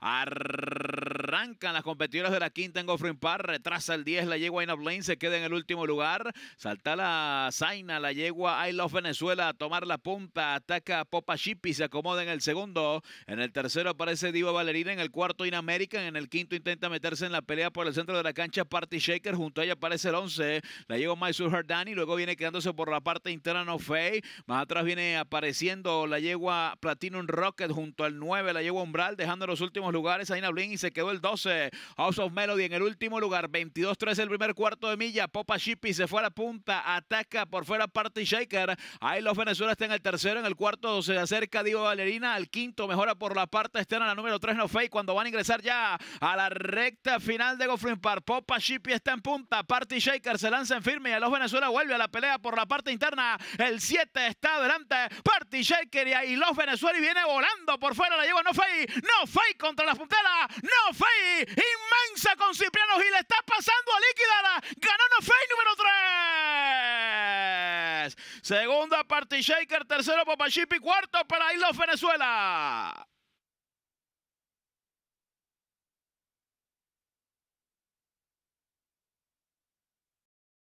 ¡Arrrr! Arrancan las competidoras de la quinta en Goffrin Park. Retrasa el 10, la yegua Ina Blaine se queda en el último lugar. Salta la Zaina, la yegua I Love Venezuela a tomar la punta. Ataca Popa Shippy, se acomoda en el segundo. En el tercero aparece Diva Valerina. En el cuarto, In American. En el quinto, intenta meterse en la pelea por el centro de la cancha. Party Shaker. Junto a ella aparece el 11. La yegua Mysore Hardani. Luego viene quedándose por la parte interna No Fay. Más atrás viene apareciendo la yegua Platinum Rocket junto al 9. La yegua Umbral, dejando los últimos lugares. ina Blaine y se quedó el 12. House of Melody en el último lugar, 22-3 el primer cuarto de milla. Popa Shippy se fue a la punta, ataca por fuera Party Shaker. Ahí los Venezuela está en el tercero, en el cuarto se acerca Diego Valerina, al quinto mejora por la parte externa, la número 3 no fake, cuando van a ingresar ya a la recta final de Goffrin Park. Popa Shippy está en punta, Party Shaker se lanza en firme y a los Venezuela vuelve a la pelea por la parte interna. El 7 está adelante, Party Shaker y y los Venezuela y viene volando por fuera, la lleva no fey, no contra la puntera, no inmensa con Cipriano y le está pasando a liquidar ganó no número 3. Segunda parte Shaker, tercero Papachipi, cuarto para Islos Venezuela.